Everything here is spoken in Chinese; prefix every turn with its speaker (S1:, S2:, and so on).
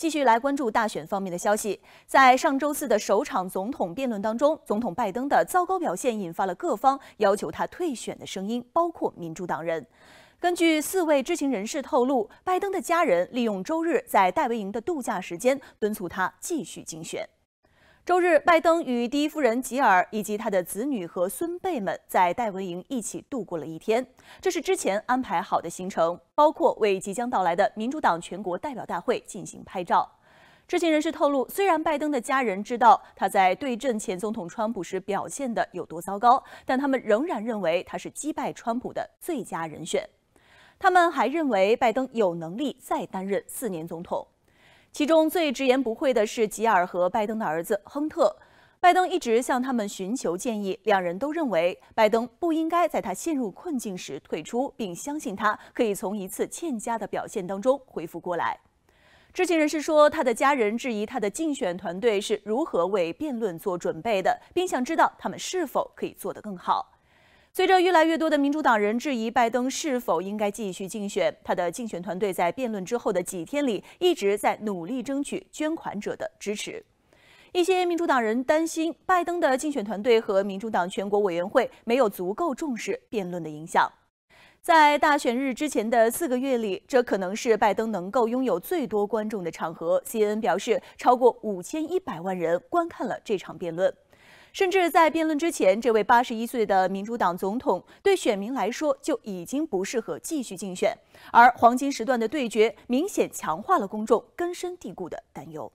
S1: 继续来关注大选方面的消息。在上周四的首场总统辩论当中，总统拜登的糟糕表现引发了各方要求他退选的声音，包括民主党人。根据四位知情人士透露，拜登的家人利用周日在戴维营的度假时间敦促他继续竞选。周日，拜登与第一夫人吉尔以及他的子女和孙辈们在戴文营一起度过了一天。这是之前安排好的行程，包括为即将到来的民主党全国代表大会进行拍照。知情人士透露，虽然拜登的家人知道他在对阵前总统川普时表现的有多糟糕，但他们仍然认为他是击败川普的最佳人选。他们还认为拜登有能力再担任四年总统。其中最直言不讳的是吉尔和拜登的儿子亨特。拜登一直向他们寻求建议，两人都认为拜登不应该在他陷入困境时退出，并相信他可以从一次欠佳的表现当中恢复过来。知情人士说，他的家人质疑他的竞选团队是如何为辩论做准备的，并想知道他们是否可以做得更好。随着越来越多的民主党人质疑拜登是否应该继续竞选，他的竞选团队在辩论之后的几天里一直在努力争取捐款者的支持。一些民主党人担心拜登的竞选团队和民主党全国委员会没有足够重视辩论的影响。在大选日之前的四个月里，这可能是拜登能够拥有最多观众的场合。CNN 表示，超过五千一百万人观看了这场辩论。甚至在辩论之前，这位八十一岁的民主党总统对选民来说就已经不适合继续竞选，而黄金时段的对决明显强化了公众根深蒂固的担忧。